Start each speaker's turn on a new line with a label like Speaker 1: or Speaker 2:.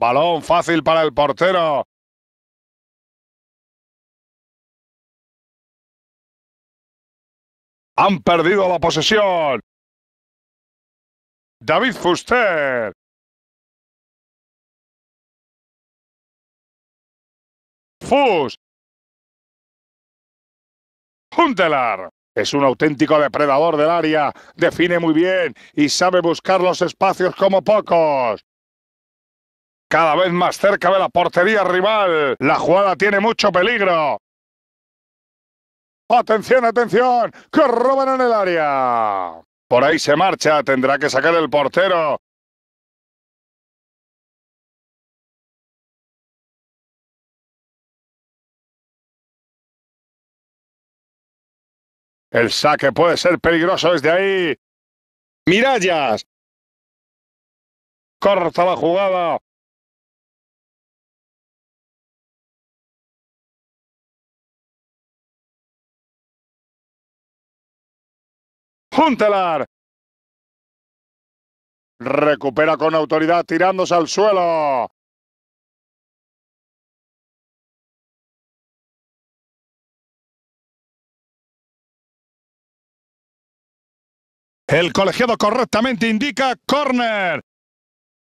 Speaker 1: Balón fácil para el portero. Han perdido la posesión. David Fuster. Fus. Hundelar. Es un auténtico depredador del área,
Speaker 2: define muy bien y sabe buscar los espacios como pocos
Speaker 3: cada vez más cerca de la portería rival. La jugada tiene mucho peligro.
Speaker 2: Atención, atención, que roban en el área.
Speaker 1: Por ahí se marcha, tendrá que sacar el portero. El saque puede ser peligroso desde ahí. Mirallas. Corta la jugada. ¡Puntelar! Recupera con autoridad tirándose al suelo. El colegiado correctamente indica corner.